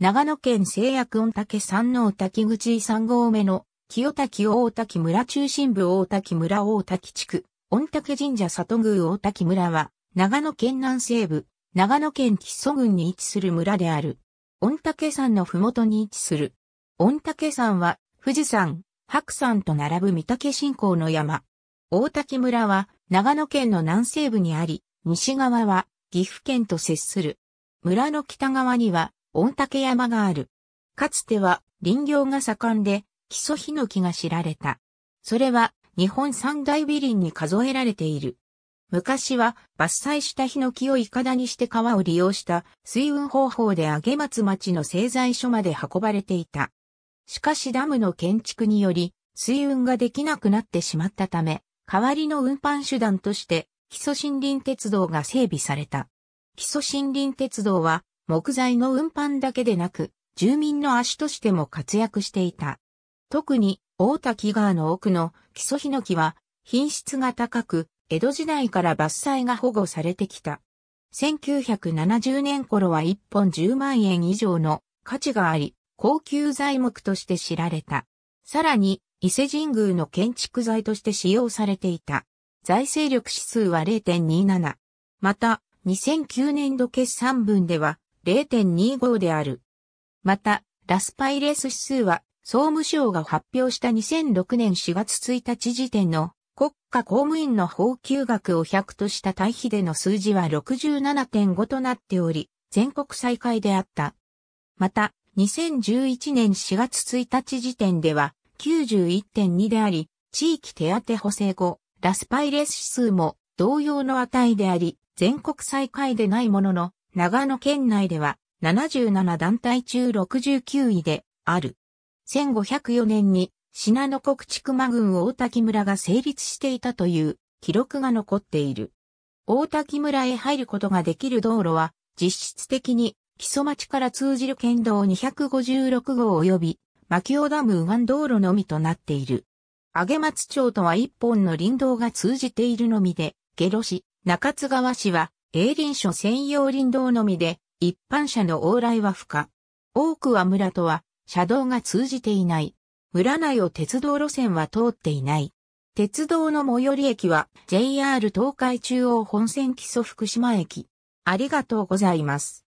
長野県製薬御嶽山の滝口3号目の清滝大滝村中心部大滝村大滝地区、御嶽神社里宮大滝村は、長野県南西部、長野県木曽郡に位置する村である。御嶽山のふもとに位置する。御嶽山は、富士山、白山と並ぶ御嶽信仰の山。大滝村は、長野県の南西部にあり、西側は、岐阜県と接する。村の北側には、御嶽山がある。かつては林業が盛んで、木曽ヒノキが知られた。それは日本三大美林に数えられている。昔は伐採したヒノキをイカダにして川を利用した水運方法で上松町の製材所まで運ばれていた。しかしダムの建築により水運ができなくなってしまったため、代わりの運搬手段として基礎森林鉄道が整備された。基礎森林鉄道は木材の運搬だけでなく、住民の足としても活躍していた。特に、大滝川の奥の木曽ヒノキは、品質が高く、江戸時代から伐採が保護されてきた。1970年頃は1本10万円以上の価値があり、高級材木として知られた。さらに、伊勢神宮の建築材として使用されていた。財政力指数は0.27。また、2009年度決算分では、0.25である。また、ラスパイレス指数は、総務省が発表した2006年4月1日時点の国家公務員の報給額を100とした対比での数字は67.5となっており、全国最下位であった。また、2011年4月1日時点では91.2であり、地域手当補正後、ラスパイレス指数も同様の値であり、全国最下位でないものの、長野県内では77団体中69位である。1504年に信濃国地熊郡大滝村が成立していたという記録が残っている。大滝村へ入ることができる道路は実質的に木曽町から通じる県道256号及び牧尾ダム湾道路のみとなっている。上松町とは一本の林道が通じているのみで、下呂市、中津川市は営林所専用林道のみで、一般車の往来は不可。多くは村とは、車道が通じていない。村内を鉄道路線は通っていない。鉄道の最寄り駅は JR 東海中央本線基礎福島駅。ありがとうございます。